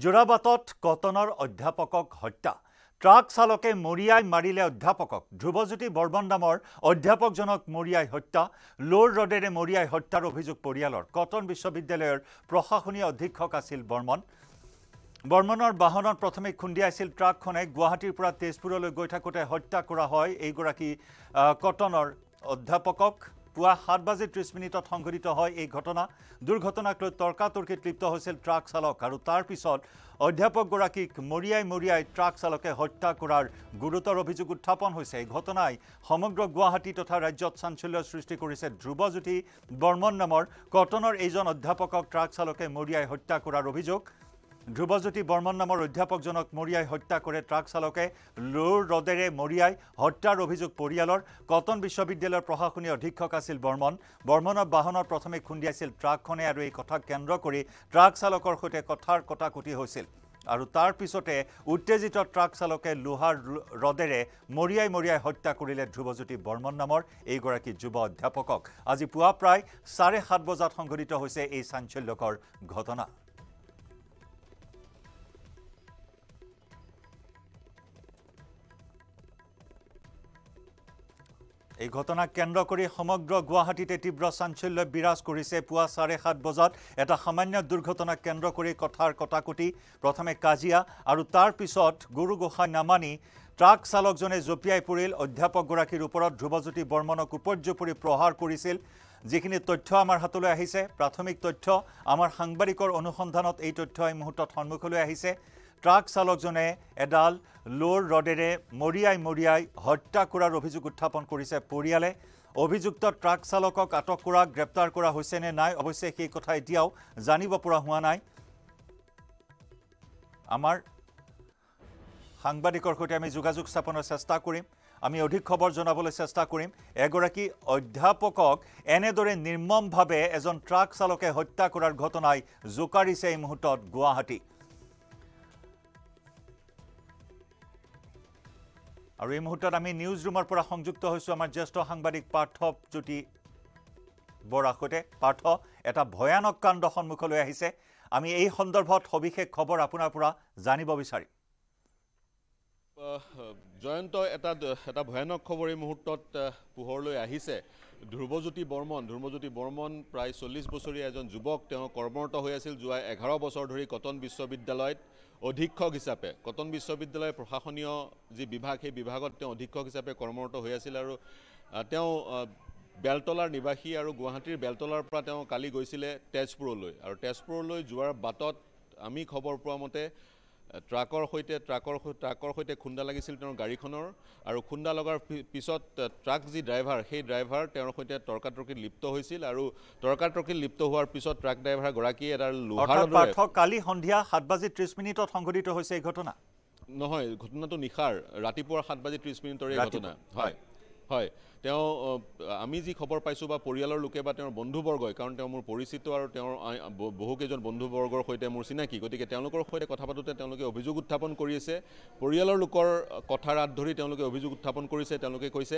জোৰাবাটত কটনৰ অধ্যাপকক হত্যা ট্ৰাক চালকে মৰিয়াই মাৰিলে অধ্যাপকক ধ্ৰুৱজ্যোতি বৰ্মন নামৰ অধ্যাপকজনক মৰিয়াই হত্যা ল'ৰ হ্ৰদেৰে মৰিয়াই হত্যাৰ অভিযোগ পৰিয়ালৰ কটন বিশ্ববিদ্যালয়ৰ প্ৰশাসনীয় অধীক্ষক আছিল বৰ্মন বৰ্মনৰ বাহনত প্ৰথমে খুন্দিয়াইছিল ট্ৰাকখনে গুৱাহাটীৰ পৰা তেজপুৰলৈ গৈ থাকোঁতে হত্যা কৰা হয় এইগৰাকী কটনৰ অধ্যাপকক পুৱা সাত বাজি ত্ৰিছ মিনিটত সংঘটিত হয় এই ঘটনা দুৰ্ঘটনাক লৈ তৰ্কাতৰ্কিত লিপ্ত হৈছিল ট্ৰাক চালক আৰু তাৰ পিছত অধ্যাপকগৰাকীক মৰিয়াই মৰিয়াই ট্ৰাক চালকে হত্যা কৰাৰ গুৰুতৰ অভিযোগ উত্থাপন হৈছে এই ঘটনাই সমগ্ৰ গুৱাহাটী তথা ৰাজ্যত চাঞ্চল্য সৃষ্টি কৰিছে ধ্ৰুৱজ্যোতি বৰ্মন নামৰ কটনৰ এইজন অধ্যাপকক ট্ৰাক চালকে মৰিয়াই হত্যা কৰাৰ অভিযোগ ধ্ৰুৱজ্যোতি বৰ্মন নামৰ অধ্যাপকজনক মৰিয়াই হত্যা কৰে ট্ৰাক চালকে লোৰ ৰদেৰে মৰিয়াই হত্যাৰ অভিযোগ পৰিয়ালৰ কটন বিশ্ববিদ্যালয়ৰ প্ৰশাসনীয় অধীক্ষক আছিল বৰ্মন বৰ্মনৰ বাহনত প্ৰথমে খুন্দিয়াইছিল ট্ৰাকখনে আৰু এই কথাক কেন্দ্ৰ কৰি ট্ৰাক চালকৰ সৈতে কথাৰ কটাকুটি হৈছিল আৰু তাৰ পিছতে উত্তেজিত ট্ৰাক চালকে লোহাৰ হ্ৰদেৰে মৰিয়াই মৰিয়াই হত্যা কৰিলে ধ্ৰুৱজ্যোতি বৰ্মন নামৰ এইগৰাকী যুৱ অধ্যাপকক আজি পুৱা প্ৰায় চাৰে সাত বজাত সংঘটিত হৈছে এই চাঞ্চল্যকৰ ঘটনা এই ঘটনাক কেন্দ্ৰ কৰি সমগ্ৰ গুৱাহাটীতে তীব্ৰ চাঞ্চল্য বিৰাজ কৰিছে পুৱা চাৰে সাত বজাত এটা সামান্য দুৰ্ঘটনাক কেন্দ্ৰ কৰি কথাৰ কটাকুটি প্ৰথমে কাজিয়া আৰু তাৰ পিছত গুৰুগোসাঁই নামানি ট্ৰাক চালকজনে জঁপিয়াই পৰিল অধ্যাপকগৰাকীৰ ওপৰত ধ্ৰুৱজ্যোতি বৰ্মনক উপৰ্যুপৰি প্ৰহাৰ কৰিছিল যিখিনি তথ্য আমাৰ হাতলৈ আহিছে প্ৰাথমিক তথ্য আমাৰ সাংবাদিকৰ অনুসন্ধানত এই তথ্য এই মুহূৰ্তত সন্মুখলৈ আহিছে ট্ৰাক চালকজনে এডাল ল'ৰ ৰডেৰে মৰিয়াই মৰিয়াই হত্যা কৰাৰ অভিযোগ উত্থাপন কৰিছে পৰিয়ালে অভিযুক্ত ট্ৰাক চালকক আটক কৰা গ্ৰেপ্তাৰ কৰা হৈছেনে নাই অৱশ্যে সেই কথা এতিয়াও জানিব পৰা হোৱা নাই আমাৰ সাংবাদিকৰ সৈতে আমি যোগাযোগ স্থাপনৰ চেষ্টা কৰিম আমি অধিক খবৰ জনাবলৈ চেষ্টা কৰিম এগৰাকী অধ্যাপকক এনেদৰে নিৰ্মমভাৱে এজন ট্ৰাক চালকে হত্যা কৰাৰ ঘটনাই জোকাৰিছে এই মুহূৰ্তত গুৱাহাটী আৰু এই মুহূৰ্তত আমি নিউজ ৰুমৰ পৰা সংযুক্ত হৈছোঁ আমাৰ জ্যেষ্ঠ সাংবাদিক পাৰ্থ জ্যোতি বৰাৰ সৈতে পাৰ্থ এটা ভয়ানক কাণ্ড সন্মুখলৈ আহিছে আমি এই সন্দৰ্ভত সবিশেষ খবৰ আপোনাৰ পৰা জানিব বিচাৰিম জয়ন্ত এটা এটা ভয়ানক খবৰ এই মুহূৰ্তত পোহৰলৈ আহিছে ধ্ৰুৱজ্যোতি বৰ্মন ধ্ৰুৱজ্যোতি বৰ্মন প্ৰায় চল্লিছ বছৰীয়া এজন যুৱক তেওঁ কৰ্মৰত হৈ আছিল যোৱা এঘাৰ বছৰ ধৰি কটন বিশ্ববিদ্যালয়ত অধীক্ষক হিচাপে কটন বিশ্ববিদ্যালয়ৰ প্ৰশাসনীয় যি বিভাগ সেই বিভাগত তেওঁ অধীক্ষক হিচাপে কৰ্মৰত হৈ আছিল আৰু তেওঁ বেলতলাৰ নিবাসী আৰু গুৱাহাটীৰ বেলতলাৰ পৰা তেওঁ কালি গৈছিলে তেজপুৰলৈ আৰু তেজপুৰলৈ যোৱাৰ বাটত আমি খবৰ পোৱা মতে ট্ৰাকৰ সৈতে ট্ৰাকৰ ট্ৰাকৰ সৈতে খুন্দা লাগিছিল তেওঁৰ গাড়ীখনৰ আৰু খুন্দা লগাৰ পিছত ট্ৰাক যি ড্ৰাইভাৰ সেই ড্ৰাইভাৰ তেওঁৰ সৈতে তৰ্কাতৰ্কিত লিপ্ত হৈছিল আৰু তৰ্কাতৰ্কিত লিপ্ত হোৱাৰ পিছত ট্ৰাক ড্ৰাইভাৰ ড্ৰাইভাৰগৰাকীয়ে এটা লোহাৰ কালি সন্ধিয়া সাত বাজি ত্ৰিছ মিনিটত সংঘটিত হৈছে এই ঘটনা নহয় ঘটনাটো নিশাৰ ৰাতিপুৱাৰ সাত বাজি ত্ৰিছ মিনিটৰ এই ঘটনা হয় হয় তেওঁ আমি যি খবৰ পাইছোঁ বা পৰিয়ালৰ লোকে বা তেওঁৰ বন্ধুবৰ্গই কাৰণ তেওঁ মোৰ পৰিচিত আৰু তেওঁৰ বহুকেইজন বন্ধুবৰ্গৰ সৈতে মোৰ চিনাকি গতিকে তেওঁলোকৰ সৈতে কথা পাতোঁতে তেওঁলোকে অভিযোগ উত্থাপন কৰিছে পৰিয়ালৰ লোকৰ কথাৰ আঁত ধৰি তেওঁলোকে অভিযোগ উত্থাপন কৰিছে তেওঁলোকে কৈছে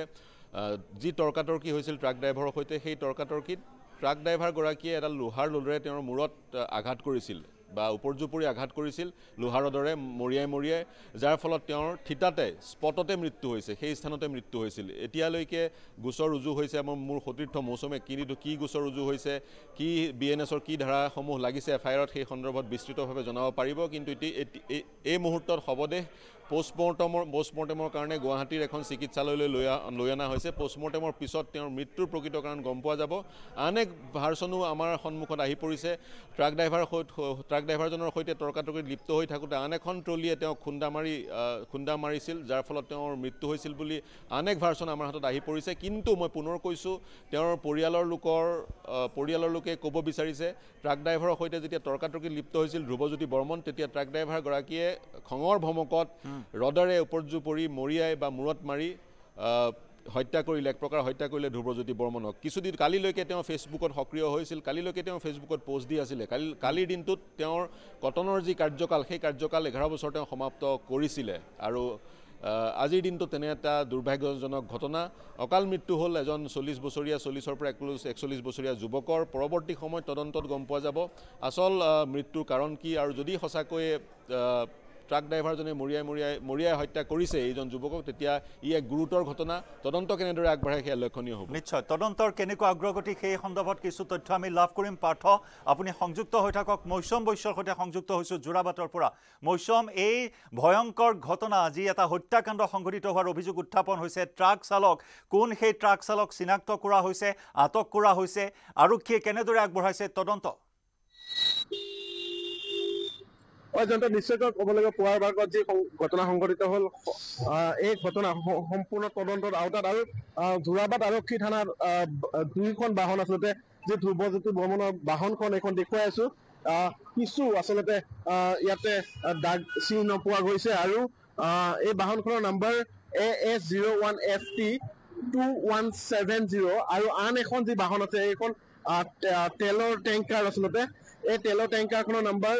যি তৰ্কাতৰ্কি হৈছিল ট্ৰাক ড্ৰাইভাৰৰ সৈতে সেই তৰ্কাতৰ্কিত ট্ৰাক ড্ৰাইভাৰগৰাকীয়ে এডাল লোহাৰ লোলেৰে তেওঁৰ মূৰত আঘাত কৰিছিল বা উপৰ্যুপৰি আঘাত কৰিছিল লোহাৰৰ দৰে মৰিয়াই মৰিয়াই যাৰ ফলত তেওঁৰ থিতাতে স্পটতে মৃত্যু হৈছে সেই স্থানতে মৃত্যু হৈছিল এতিয়ালৈকে গোচৰ ৰুজু হৈছে আমাৰ মোৰ সতীৰ্থ মৌচুমে কিন্তু কি গোচৰ ৰুজু হৈছে কি বি এন এছৰ কি ধাৰাসমূহ লাগিছে এফ সেই সন্দৰ্ভত বিস্তৃতভাৱে জনাব পাৰিব কিন্তু এই মুহূৰ্তত শৱদেহ পষ্টমৰ্টেমৰ পষ্টমৰ্টেমৰ কাৰণে গুৱাহাটীৰ এখন চিকিৎসালয়লৈ লৈ লৈ অনা হৈছে পষ্টমৰ্টেমৰ পিছত তেওঁৰ মৃত্যুৰ প্ৰকৃত কাৰণ গম পোৱা যাব আন এক ভাৰ্চনো আমাৰ সন্মুখত আহি পৰিছে ট্ৰাক ড্ৰাইভাৰ ট্ৰাক ড্ৰাইভাৰজনৰ সৈতে তৰ্কাতৰ্কিত লিপ্ত হৈ থাকোঁতে আন এখন ট্ৰলীয়ে তেওঁক খুন্দা মাৰি খুন্দা মাৰিছিল যাৰ ফলত তেওঁৰ মৃত্যু হৈছিল বুলি আন এক ভাৰ্চন আমাৰ হাতত আহি পৰিছে কিন্তু মই পুনৰ কৈছোঁ তেওঁৰ পৰিয়ালৰ লোকৰ পৰিয়ালৰ লোকে ক'ব বিচাৰিছে ট্ৰাক ড্ৰাইভাৰৰ সৈতে যেতিয়া তৰ্কাতৰ্কিত লিপ্ত হৈছিল ধ্ৰুৱজ্যোতি বৰ্মন তেতিয়া ট্ৰাক ড্ৰাইভাৰগৰাকীয়ে খঙৰ ভমকত ৰদৰে ওপৰজু পৰি মৰিয়াই বা মূৰত মাৰি হত্যা কৰিলে এক প্ৰকাৰ হত্যা কৰিলে ধ্ৰুৱজ্যোতি বৰ্মনক কিছুদিন কালিলৈকে তেওঁ ফেচবুকত সক্ৰিয় হৈছিল কালিলৈকে তেওঁ ফেচবুকত পোষ্ট দি আছিলে কালি কালিৰ দিনটোত তেওঁৰ কটনৰ যি কাৰ্যকাল সেই কাৰ্যকাল এঘাৰ বছৰ তেওঁ সমাপ্ত কৰিছিলে আৰু আজিৰ দিনটো তেনে এটা দুৰ্ভাগ্যজনক ঘটনা অকাল মৃত্যু হ'ল এজন চল্লিছ বছৰীয়া চল্লিছৰ পৰা একৈছ একচল্লিছ বছৰীয়া যুৱকৰ পৰৱৰ্তী সময়ত তদন্তত গম পোৱা যাব আচল মৃত্যুৰ কাৰণ কি আৰু যদি সঁচাকৈয়ে ট্ৰাক ড্ৰাইভাৰজনে মৰিয়াই মৰিয়াই মৰিয়াই হত্যা কৰিছে এইজন যুৱকক তেতিয়া ই এক গুৰুতৰ ঘটনা তদন্ত কেনেদৰে আগবঢ়াই সেয়া লক্ষণীয় হ'ব নিশ্চয় তদন্তৰ কেনেকুৱা অগ্ৰগতি সেই সন্দৰ্ভত কিছু তথ্য আমি লাভ কৰিম পাৰ্থ আপুনি সংযুক্ত হৈ থাকক মৈচম বৈশ্যৰ সৈতে সংযুক্ত হৈছোঁ যোৰাবাটৰ পৰা মৈচম এই ভয়ংকৰ ঘটনা যি এটা হত্যাকাণ্ড সংঘটিত হোৱাৰ অভিযোগ উত্থাপন হৈছে ট্ৰাক চালক কোন সেই ট্ৰাক চালক চিনাক্ত কৰা হৈছে আটক কৰা হৈছে আৰক্ষীয়ে কেনেদৰে আগবঢ়াইছে তদন্ত হয় জয়ন্ত নিশ্চয়কৈ কব লাগিব পুৱাৰ ভাগত যি ঘটনা সংঘটিত হল এই ঘটনা সম্পূৰ্ণ তদন্তৰ আওতাত আৰু যোৰাবাদ আৰক্ষী থানাৰ দুইখন বাহন আচলতে যি ধ্ৰুৱজ্যোতি ভ্ৰমণৰ বাহনখন এইখন দেখুৱাই আছো কিছু আচলতে আহ ইয়াতে দাগ চিহ্ন নোপোৱা গৈছে আৰু আহ এই বাহনখনৰ number A S zero' one F T two one seven zero' আৰু আন এখন যি বাহন আছে এইখন তেলৰ টেংকাৰ আচলতে এই তেলৰ টেংকাৰখনৰ number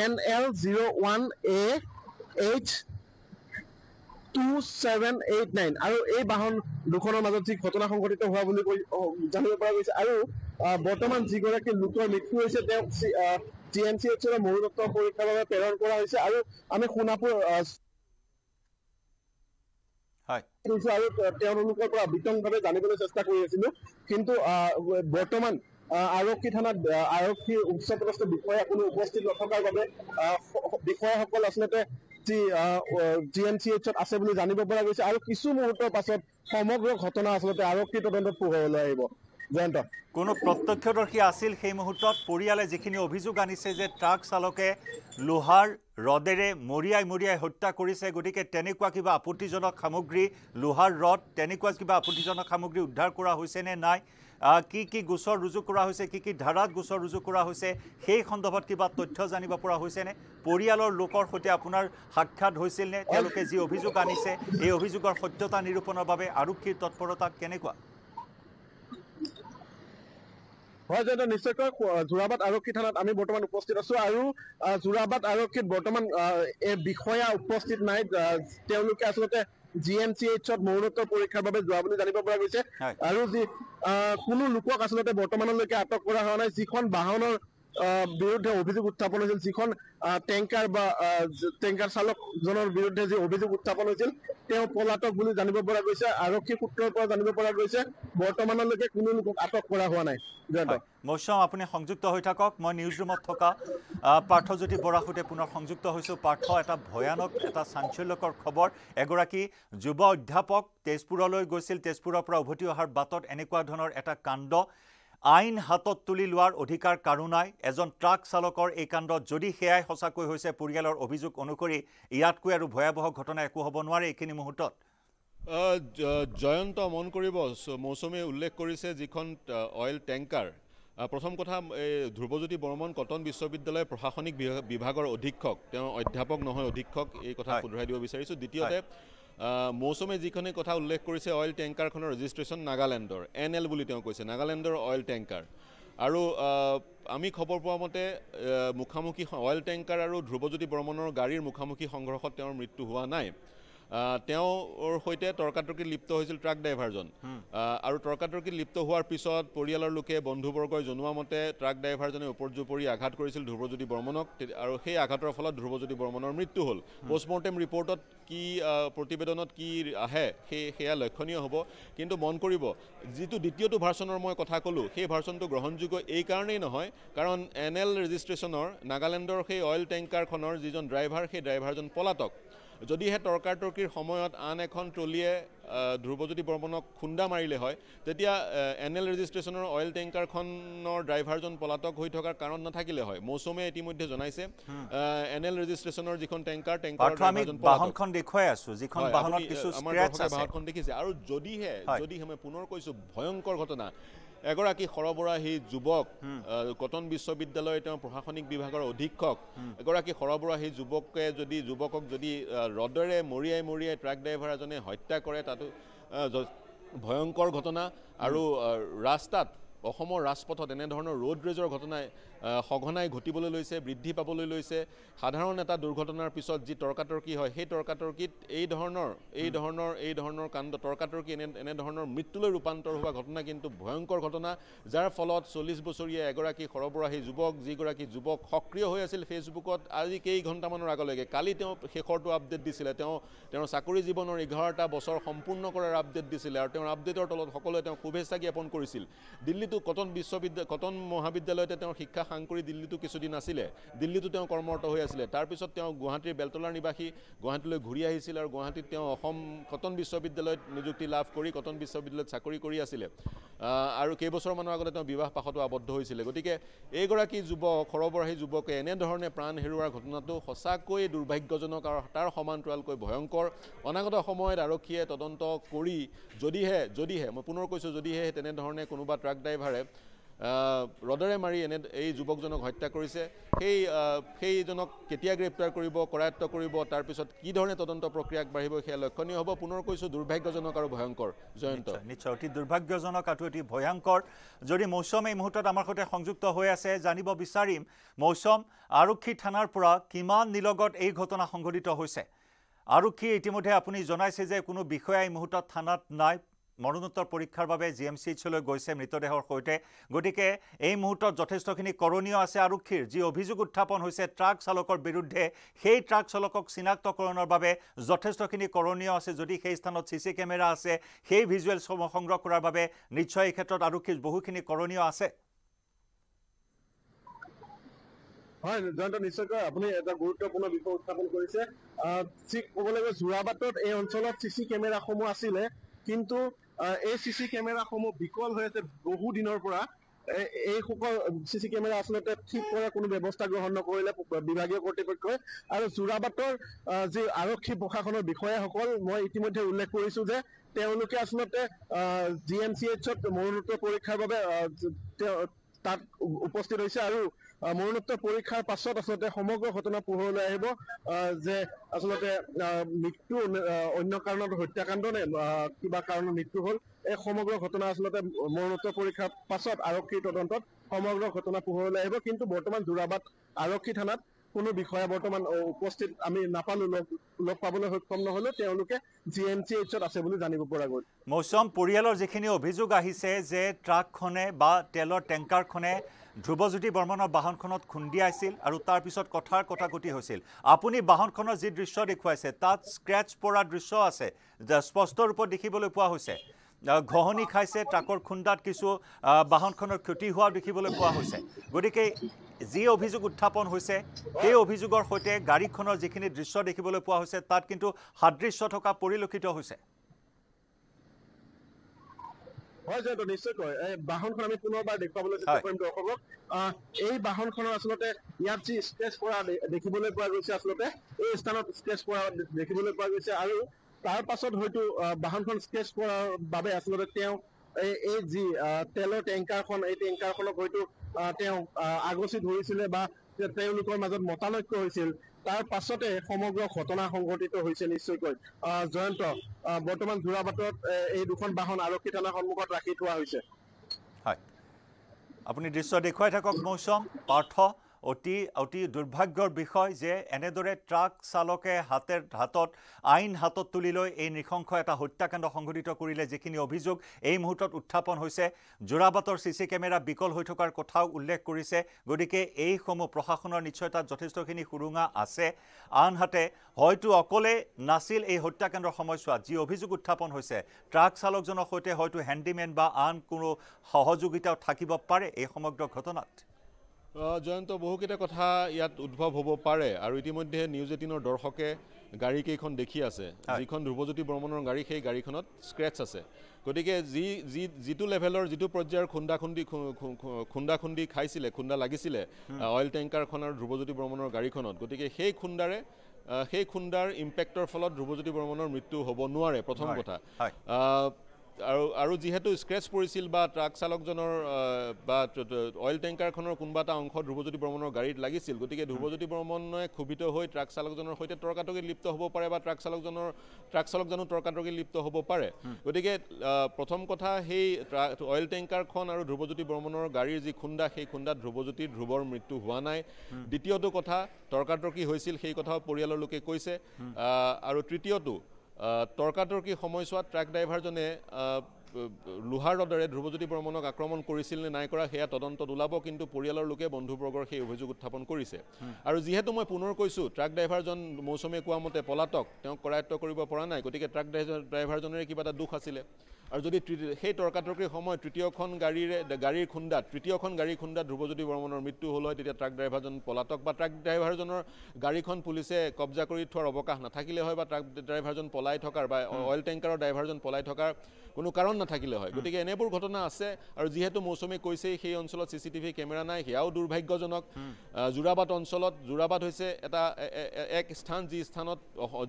N L zero' one A H two seven eight nine আৰু এই বাহন দুখনৰ মাজত যি ঘটনা সংঘটিত হোৱা বুলি জানিব পৰা গৈছে আৰু বৰ্তমান যিগৰাকী লোকৰ মৃত্যু হৈছে তেওঁক টি এন চি এইচৰ মৰুদত্ত পৰীক্ষাৰ বাবে প্ৰেৰণ কৰা হৈছে আৰু আমি শুনাপুৰ আৰু তেওঁলোকৰ পৰা বিতংভাৱে জানিবলৈ চেষ্টা কৰি আছিলো কিন্তু আহ বৰ্তমান আৰক্ষী থানাত আৰক্ষী উচ্চপদস্থ বিষয়া কোনো উপস্থিত নথকাৰ বাবে বিষয়াসকল আচলতে যি জি এম চি এইচত আছে বুলি জানিব পৰা গৈছে আৰু কিছু মুহূৰ্তৰ পাছত সমগ্ৰ ঘটনা আচলতে আৰক্ষী তদন্তত পোহৰলৈ আহিব জয়ন্ত কোনো প্ৰত্যক্ষদৰ্শী আছিল সেই মুহূৰ্তত পৰিয়ালে যিখিনি অভিযোগ আনিছে যে ট্ৰাক চালকে লোহাৰ ৰদেৰে মৰিয়াই মৰিয়াই হত্যা কৰিছে গতিকে তেনেকুৱা কিবা আপত্তিজনক সামগ্ৰী লোহাৰ ৰদ তেনেকুৱা কিবা আপত্তিজনক সামগ্ৰী উদ্ধাৰ কৰা হৈছে নে নাই কি কি গোচৰ ৰুজু কৰা হৈছে কি কি ধাৰাত গোচৰ ৰুজু কৰা হৈছে সেই সন্দৰ্ভত কিবা তথ্য জানিব পৰা হৈছেনে পৰিয়ালৰ লোকৰ সৈতে আপোনাৰ সাক্ষাৎ হৈছিল নে তেওঁলোকে যি অভিযোগ আনিছে এই অভিযোগৰ সত্যতা নিৰূপণৰ বাবে আৰক্ষীৰ তৎপৰতা কেনেকুৱা হয় নিশ্চয়কৈ যোৰাবাট আৰক্ষী থানাত আমি বৰ্তমান উপস্থিত আছো আৰু যোৰাবাট আৰক্ষীত বৰ্তমান আহ এই বিষয়া উপস্থিত নাই তেওঁলোকে আচলতে জি এম চি এইচত মৰণোত্তৰ পৰীক্ষাৰ বাবে যোৱা বুলি জানিব পৰা গৈছে আৰু যি আহ কোনো লোকক আচলতে বৰ্তমানলৈকে আটক কৰা হোৱা নাই যিখন বাহনৰ বিৰুদ্ধে অভিযোগ উত্থাপন হৈছিল যিখন টেংকাৰ বা টেংকাৰ চালকজনৰ বিৰুদ্ধে যি অভিযোগ উত্থাপন হৈছিল তেওঁ পলাতক বুলি জানিব পৰা গৈছে আৰক্ষী সূত্ৰৰ পৰা জানিব পৰা গৈছে বৰ্তমানলৈকে কোনো লোকক আটক কৰা হোৱা নাই মৌচম আপুনি সংযুক্ত হৈ থাকক মই নিউজ ৰুমত থকা পাৰ্থজ্যোতি বৰাৰ সৈতে পুনৰ সংযুক্ত হৈছো পাৰ্থ এটা ভয়ানক এটা চাঞ্চল্যকৰ খবৰ এগৰাকী যুৱ অধ্যাপক তেজপুৰলৈ গৈছিল তেজপুৰৰ পৰা উভতি অহাৰ বাটত এনেকুৱা ধৰণৰ এটা কাণ্ড আইন হাতত তুলি লোৱাৰ অধিকাৰ কাৰো নাই এজন ট্ৰাক চালকৰ এই কাণ্ডত যদি সেয়াই সঁচাকৈ হৈছে পৰিয়ালৰ অভিযোগ অনুসৰি ইয়াতকৈ আৰু ভয়াৱহ ঘটনা একো হ'ব নোৱাৰে এইখিনি মুহূৰ্তত জয়ন্ত মন কৰিব মৌচুমীয়ে উল্লেখ কৰিছে যিখন অইল টেংকাৰ প্ৰথম কথা এই ধ্ৰুৱজ্যোতি বৰ্মন কটন বিশ্ববিদ্যালয় প্ৰশাসনিক বিভাগৰ অধীক্ষক তেওঁ অধ্যাপক নহয় অধীক্ষক এই কথা শুধৰাই দিব বিচাৰিছোঁ দ্বিতীয়তে মৌচুমে যিখনে কথা উল্লেখ কৰিছে অইল টেংকাৰখনৰ ৰেজিষ্ট্ৰেশ্যন নাগালেণ্ডৰ এন এল বুলি তেওঁ কৈছে নাগালেণ্ডৰ অইল টেংকাৰ আৰু আমি খবৰ পোৱা মতে মুখামুখি অইল টেংকাৰ আৰু ধ্ৰুৱজ্যোতি বৰ্মনৰ গাড়ীৰ মুখামুখি সংঘৰ্ষত তেওঁৰ মৃত্যু হোৱা নাই তেওঁৰ সৈতে তৰ্কাতৰ্কিত লিপ্ত হৈছিল ট্ৰাক ড্ৰাইভাৰজন আৰু তৰ্কাতৰ্কিত লিপ্ত হোৱাৰ পিছত পৰিয়ালৰ লোকে বন্ধুবৰ্গই জনোৱা মতে ট্ৰাক ড্ৰাইভাৰজনে ওপৰজোপৰি আঘাত কৰিছিল ধ্ৰুৱজ্যোতি বৰ্মনক আৰু সেই আঘাতৰ ফলত ধ্ৰুৱজ্যোতি বৰ্মনৰ মৃত্যু হ'ল পষ্টমৰ্টেম ৰিপৰ্টত কি প্ৰতিবেদনত কি আহে সেই সেয়া লক্ষণীয় হ'ব কিন্তু মন কৰিব যিটো দ্বিতীয়টো ভাৰ্চনৰ মই কথা ক'লোঁ সেই ভাৰ্চনটো গ্ৰহণযোগ্য এইকাৰণেই নহয় কাৰণ এন এল ৰেজিষ্ট্ৰেশ্যনৰ নাগালেণ্ডৰ সেই অইল টেংকাৰখনৰ যিজন ড্ৰাইভাৰ সেই ড্ৰাইভাৰজন পলাতক যদিহে তৰ্কা তৰ্কিৰ সময়ত আন এখন ট্ৰলিয়ে ধ্ৰুৱজ্যোতি বৰ্মনক খুন্দা মাৰিলে হয় তেতিয়া এন এল ৰেজিষ্ট্ৰেশ্যনৰ অইল টেংকাৰখনৰ ড্ৰাইভাৰজন পলাতক হৈ থকাৰ কাৰণ নাথাকিলে হয় মৌচুমে ইতিমধ্যে জনাইছে এন এল ৰেজিষ্ট্ৰেশ্যনৰ যিখন টেংকাৰ টেংকাৰ দেখিছে আৰু যদিহে যদিহে মই পুনৰ কৈছো ভয়ংকৰ ঘটনা এগৰাকী সৰবৰাহী যুৱক কটন বিশ্ববিদ্যালয়ৰ তেওঁ প্ৰশাসনিক বিভাগৰ অধীক্ষক এগৰাকী সৰবৰাহী যুৱকে যদি যুৱকক যদি ৰ'দেৰে মৰিয়াই মৰিয়াই ট্ৰাক ড্ৰাইভাৰ এজনে হত্যা কৰে তাতো ভয়ংকৰ ঘটনা আৰু ৰাস্তাত অসমৰ ৰাজপথত এনেধৰণৰ ৰোড ৰেজৰ ঘটনাই সঘনাই ঘটিবলৈ লৈছে বৃদ্ধি পাবলৈ লৈছে সাধাৰণ এটা দুৰ্ঘটনাৰ পিছত যি তৰ্কাতৰ্কি হয় সেই তৰ্কাতৰ্কিত এই ধৰণৰ এই ধৰণৰ এই ধৰণৰ কাণ্ড তৰ্কাতৰ্কি এনে এনেধৰণৰ মৃত্যুলৈ ৰূপান্তৰ হোৱা ঘটনা কিন্তু ভয়ংকৰ ঘটনা যাৰ ফলত চল্লিছ বছৰীয়া এগৰাকী সৰবৰাহী যুৱক যিগৰাকী যুৱক সক্ৰিয় হৈ আছিল ফেচবুকত আজি কেইঘণ্টামানৰ আগলৈকে কালি তেওঁ শেষৰটো আপডেট দিছিলে তেওঁ তেওঁৰ চাকৰি জীৱনৰ এঘাৰটা বছৰ সম্পূৰ্ণ কৰাৰ আপডেট দিছিলে আৰু তেওঁৰ আপডেটৰ তলত সকলোৱে তেওঁ শুভেচ্ছা জ্ঞাপন কৰিছিল দিল্লীতো কটন বিশ্ববিদ্যালয় কটন মহাবিদ্যালয়তে তেওঁৰ শিক্ষা সাং কৰি দিল্লীতো কিছুদিন আছিলে দিল্লীতো তেওঁ কৰ্মৰত হৈ আছিলে তাৰপিছত তেওঁ গুৱাহাটীৰ বেলতলাৰ নিবাসী গুৱাহাটীলৈ ঘূৰি আহিছিল আৰু গুৱাহাটীত তেওঁ অসম কটন বিশ্ববিদ্যালয়ত নিযুক্তি লাভ কৰি কটন বিশ্ববিদ্যালয়ত চাকৰি কৰি আছিলে আৰু কেইবছৰমানৰ আগতে তেওঁ বিবাহ পাশতো আবদ্ধ হৈছিলে গতিকে এইগৰাকী যুৱক সৰবৰাহী যুৱকে এনেধৰণে প্ৰাণ হেৰুওৱাৰ ঘটনাটো সঁচাকৈ দুৰ্ভাগ্যজনক আৰু তাৰ সমান্তৰালকৈ ভয়ংকৰ অনাগত সময়ত আৰক্ষীয়ে তদন্ত কৰি যদিহে যদিহে মই পুনৰ কৈছোঁ যদিহে তেনেধৰণে কোনোবা ট্ৰাক ড্ৰাইভাৰে ৰদৰে মাৰি এনে এই যুৱকজনক হত্যা কৰিছে সেই সেইজনক কেতিয়া গ্ৰেপ্তাৰ কৰিব কৰায়ত্ব কৰিব তাৰপিছত কি ধৰণে তদন্ত প্ৰক্ৰিয়া আগবাঢ়িব সেয়া লক্ষণীয় হ'ব পুনৰ কৈছোঁ দুৰ্ভাগ্যজনক আৰু ভয়ংকৰ জয়ন্ত নিশ্চয় অতি দুৰ্ভাগ্যজনক আৰু অতি ভয়ংকৰ যদি মৌচম এই মুহূৰ্তত আমাৰ সৈতে সংযুক্ত হৈ আছে জানিব বিচাৰিম মৌচম আৰক্ষী থানাৰ পৰা কিমান নিলগত এই ঘটনা সংঘটিত হৈছে আৰক্ষীয়ে ইতিমধ্যে আপুনি জনাইছে যে কোনো বিষয়া এই মুহূৰ্তত থানাত নাই মৰণোত্তৰ পৰীক্ষাৰ বাবে জি এম চি এইচলৈ গৈছে মৃতদেহৰ সৈতে গতিকে এই মুহূৰ্তত যথেষ্টখিনি কৰণীয় আছে আৰক্ষীৰ যি অভিযোগ উত্থাপন হৈছে ট্ৰাক চালকৰ বিৰুদ্ধে সেই ট্ৰাক চালকক চিনাক্তকৰণৰ বাবে যথেষ্টখিনি কৰণীয় আছে যদি সেই স্থানত চি চি কেমেৰা আছে সেই ভিজুৱেলসমূহ সংগ্ৰহ কৰাৰ বাবে নিশ্চয় এই ক্ষেত্ৰত আৰক্ষীৰ বহুখিনি কৰণীয় আছে হয় জয়ন্ত নিশ্চয়কৈ আপুনি এটা গুৰুত্বপূৰ্ণ বিষয় উত্থাপন কৰিছে ঠিক ক'ব লাগিব যোৱাবাটত এই অঞ্চলত চি চি কেমেৰাসমূহ আছিলে কিন্তু এই চি চি কেমেৰাসমূহ বিকল হৈ আছে বহু দিনৰ পৰা এইসকল চি চি কেমেৰা আচলতে ঠিক কৰাৰ কোনো ব্যৱস্থা গ্ৰহণ নকৰিলে বিভাগীয় কৰ্তৃপক্ষই আৰু যোৰাবাটৰ যি আৰক্ষী প্ৰশাসনৰ বিষয়াসকল মই ইতিমধ্যে উল্লেখ কৰিছো যে তেওঁলোকে আচলতে জি এম চি এইচত মৰণোত্তৰ পৰীক্ষাৰ বাবে তাত উপস্থিত হৈছে আৰু মৰণোত্তৰ পৰীক্ষাৰ পাছত আচলতে সমগ্ৰ ঘটনা পোহৰলৈ আহিব যে আচলতে মৃত্যু অন্য কাৰণত হত্যাকাণ্ড নে কিবা কাৰণত মৃত্যু হ'ল এই সমগ্ৰ ঘটনা আচলতে মৰণোত্তৰ পৰীক্ষাৰ পাছত আৰক্ষীৰ তদন্তত সমগ্ৰ ঘটনা পোহৰলৈ আহিব কিন্তু বৰ্তমান যোৰাবাদ আৰক্ষী থানাত কোনো বিষয়া বৰ্তমান উপস্থিত আমি নাপালো লগ লগ পাবলৈ সক্ষম নহ'লেও তেওঁলোকে জি এম চি এইচত আছে বুলি জানিব পৰা গ'ল মৌচম পৰিয়ালৰ যিখিনি অভিযোগ আহিছে যে ট্ৰাক খনে বা তেলৰ টেংকাৰখনে ধ্ৰুৱজ্যোতি বৰ্মনৰ বাহনখনত খুন্দিয়াইছিল আৰু তাৰপিছত কথাৰ কথা কটি হৈছিল আপুনি বাহনখনৰ যি দৃশ্য দেখুৱাইছে তাত স্ক্ৰেচ পৰা দৃশ্য আছে স্পষ্ট ৰূপত দেখিবলৈ পোৱা হৈছে ঘহনি খাইছে ট্ৰাকৰ খুন্দাত কিছু বাহনখনৰ ক্ষতি হোৱা দেখিবলৈ পোৱা হৈছে গতিকে যি অভিযোগ উত্থাপন হৈছে সেই অভিযোগৰ সৈতে গাড়ীখনৰ যিখিনি দৃশ্য দেখিবলৈ পোৱা হৈছে তাত কিন্তু সাদৃশ্য থকা পৰিলক্ষিত হৈছে হয় নিশ্চয়কৈ বাহনখন আমি পুনৰবাৰ দেখুৱাবলৈ চেষ্টা কৰিম দৰ্শকক এই বাহনখনৰ আচলতে ইয়াত যি স্কেচ কৰা দেখিবলৈ পোৱা গৈছে আচলতে এই স্থানত স্কেচ কৰা দেখিবলৈ পোৱা গৈছে আৰু তাৰ পাছত হয়তো বাহনখন স্কেচ কৰাৰ বাবে আচলতে তেওঁ এই যি আহ তেলৰ টেংকাৰখন এই টেংকাৰখনক হয়তো তেওঁ আগচি ধৰিছিলে বা তেওঁলোকৰ মাজত মতানৈক্য হৈছিল তাৰ পাছতে সমগ্ৰ ঘটনা সংঘটিত হৈছে নিশ্চয়কৈ আহ জয়ন্ত আহ বৰ্তমান যোৰাবাটত এই দুখন বাহন আৰক্ষী থানাৰ সন্মুখত ৰাখি থোৱা হৈছে হয় আপুনি দৃশ্য দেখুৱাই থাকক মৌচম পাৰ্থ অতি অতি দুৰ্ভাগ্যৰ বিষয় যে এনেদৰে ট্ৰাক চালকে হাতে হাতত আইন হাতত তুলি লৈ এই নৃশংস এটা হত্যাকাণ্ড সংঘটিত কৰিলে যিখিনি অভিযোগ এই মুহূৰ্তত উত্থাপন হৈছে জোৰাবাটৰ চি চি কেমেৰা বিকল হৈ থকাৰ কথাও উল্লেখ কৰিছে গতিকে এইসমূহ প্ৰশাসনৰ নিশ্চয়তাত যথেষ্টখিনি সুৰুঙা আছে আনহাতে হয়তো অকলে নাছিল এই হত্যাকাণ্ডৰ সময়ছোৱাত যি অভিযোগ উত্থাপন হৈছে ট্ৰাক চালকজনৰ সৈতে হয়তো হেণ্ডিমেন বা আন কোনো সহযোগিতাও থাকিব পাৰে এই সমগ্ৰ ঘটনাত জয়ন্ত বহুকেইটা কথা ইয়াত উদ্ভৱ হ'ব পাৰে আৰু ইতিমধ্যে নিউজ এইটিনৰ দৰ্শকে গাড়ীকেইখন দেখি আছে যিখন ধ্ৰুৱজ্যোতি বৰ্মনৰ গাড়ী সেই গাড়ীখনত স্ক্ৰেটছ আছে গতিকে যি যি যিটো লেভেলৰ যিটো পৰ্যায়ৰ খুন্দা খুন্দি খুন্দা খুন্দি খাইছিলে খুন্দা লাগিছিলে অইল টেংকাৰখনৰ ধ্ৰুৱজ্যোতি বৰ্মনৰ গাড়ীখনত গতিকে সেই খুন্দাৰে সেই খুন্দাৰ ইম্পেক্টৰ ফলত ধ্ৰুৱজ্যোতি বৰ্মনৰ মৃত্যু হ'ব নোৱাৰে প্ৰথম কথা আৰু আৰু যিহেতু স্ক্ৰেচ পৰিছিল বা ট্ৰাক চালকজনৰ বা অইল টেংকাৰখনৰ কোনোবা এটা অংশ ধ্ৰুৱজ্যোতি বৰ্মনৰ গাড়ীত লাগিছিল গতিকে ধ্ৰুৱজ্যোতি বৰ্মনে ক্ষোভিত হৈ ট্ৰাক চালকজনৰ সৈতে তৰ্কাতৰ্কিত লিপ্ত হ'ব পাৰে বা ট্ৰাক চালকজনৰ ট্ৰাক চালকজনো তৰ্কাতৰ্কিত লিপ্ত হ'ব পাৰে গতিকে প্ৰথম কথা সেই অইল টেংকাৰখন আৰু ধ্ৰুৱজ্যোতি বৰ্মনৰ গাড়ীৰ যি খুন্দা সেই খুন্দাত ধ্ৰুৱজ্যোতি ধ্ৰুৱৰ মৃত্যু হোৱা নাই দ্বিতীয়টো কথা তৰ্কাতৰ্কি হৈছিল সেই কথাও পৰিয়ালৰ লোকে কৈছে আৰু তৃতীয়টো তৰ্কাতৰ্কি সময়ছোৱাত ট্ৰাক ড্ৰাইভাৰজনে লোহাৰ ৰদৰে ধ্ৰুৱজ্যোতি বৰ্মনক আক্ৰমণ কৰিছিল নে নাই কৰা সেয়া তদন্ত ওলাব কিন্তু পৰিয়ালৰ লোকে বন্ধুবৰ্গৰ সেই অভিযোগ উত্থাপন কৰিছে আৰু যিহেতু মই পুনৰ কৈছোঁ ট্ৰাক ড্ৰাইভাৰজন মৌচুমীয়ে কোৱা মতে পলাতক তেওঁক কৰায়ত্ব কৰিব পৰা নাই গতিকে ট্ৰাক ড্ৰাইভাৰজনেৰে কিবা এটা দুখ আছিলে আৰু যদি সেই তৰ্কাতৰ্কিৰ সময়ত তৃতীয়খন গাড়ীৰে গাড়ীৰ খুন্দাত তৃতীয়খন গাড়ী খুন্দাত ধ্ৰুৱজ্যোতি বৰ্মনৰ মৃত্যু হ'ল হয় তেতিয়া ট্ৰাক ড্ৰাইভাৰজন পলাতক বা ট্ৰাক ড্ৰাইভাৰজনৰ গাড়ীখন পুলিচে কব্জা কৰি থোৱাৰ অৱকাশ নাথাকিলে হয় বা ট্ৰাক ড্ৰাইভাৰজন পলাই থকাৰ বা অইল টেংকাৰৰ ড্ৰাইভাৰজন পলাই থকাৰ কোনো কাৰণ নাথাকিলে হয় গতিকে এনেবোৰ ঘটনা আছে আৰু যিহেতু মৌচুমী কৈছেই সেই অঞ্চলত চি চি টিভি কেমেৰা নাই সেয়াও দুৰ্ভাগ্যজনক জোৰাবাট অঞ্চলত যোৰাবাট হৈছে এটা এক স্থান যি স্থানত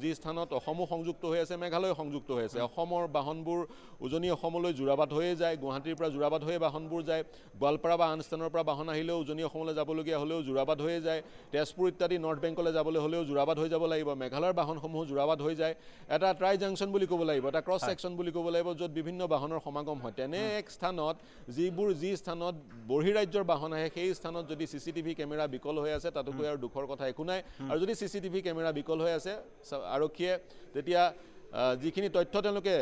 যি স্থানত অসমো সংযুক্ত হৈ আছে মেঘালয় সংযুক্ত হৈ আছে অসমৰ বাহনবোৰ উজনি অসমলৈ যোৰাবাট হৈয়ে যায় গুৱাহাটীৰ পৰা যোৰাবাট হৈয়ে বাহনবোৰ যায় গোৱালপাৰা বা আন স্থানৰ পৰা বাহন আহিলেও উজনি অসমলৈ যাবলগীয়া হ'লেও যোৰাবাট হৈয়ে যায় তেজপুৰ ইত্যাদি নৰ্থ বেংকলৈ যাবলৈ হ'লেও যোৰাবাট হৈ যাব লাগিব মেঘালয়ৰ বাহনসমূহ যোৰাবাট হৈ যায় এটা ট্ৰাই জাংচন বুলি ক'ব লাগিব এটা ক্ৰছ ছেকশ্যন বুলি ক'ব লাগিব য'ত য'ত বিভিন্ন বাহনৰ সমাগম হয় তেনে এক স্থানত যিবোৰ যি স্থানত বহিৰাজ্যৰ বাহন আহে সেই স্থানত যদি চি চি টিভি কেমেৰা বিকল হৈ আছে তাতোকৈ আৰু দুখৰ কথা একো নাই আৰু যদি চি চি টিভি কেমেৰা বিকল হৈ আছে আৰক্ষীয়ে তেতিয়া যিখিনি তথ্য তেওঁলোকে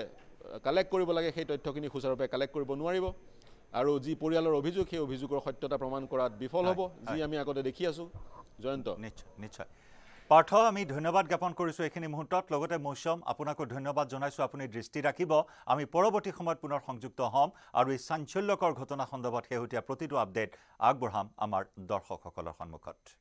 কালেক্ট কৰিব লাগে সেই তথ্যখিনি সুচাৰুৰূপে কালেক্ট কৰিব নোৱাৰিব আৰু যি পৰিয়ালৰ অভিযোগ সেই অভিযোগৰ সত্যতা প্ৰমাণ কৰাত বিফল হ'ব যি আমি আগতে দেখি আছোঁ জয়ন্ত নিশ্চয় নিশ্চয় পাৰ্থ আমি ধন্যবাদ জ্ঞাপন কৰিছোঁ এইখিনি মুহূৰ্তত লগতে মৌচম আপোনাকো ধন্যবাদ জনাইছোঁ আপুনি দৃষ্টি ৰাখিব আমি পৰৱৰ্তী সময়ত পুনৰ সংযুক্ত হ'ম আৰু এই চাঞ্চল্যকৰ ঘটনা সন্দৰ্ভত শেহতীয়া প্ৰতিটো আপডেট আগবঢ়াম আমাৰ দৰ্শকসকলৰ সন্মুখত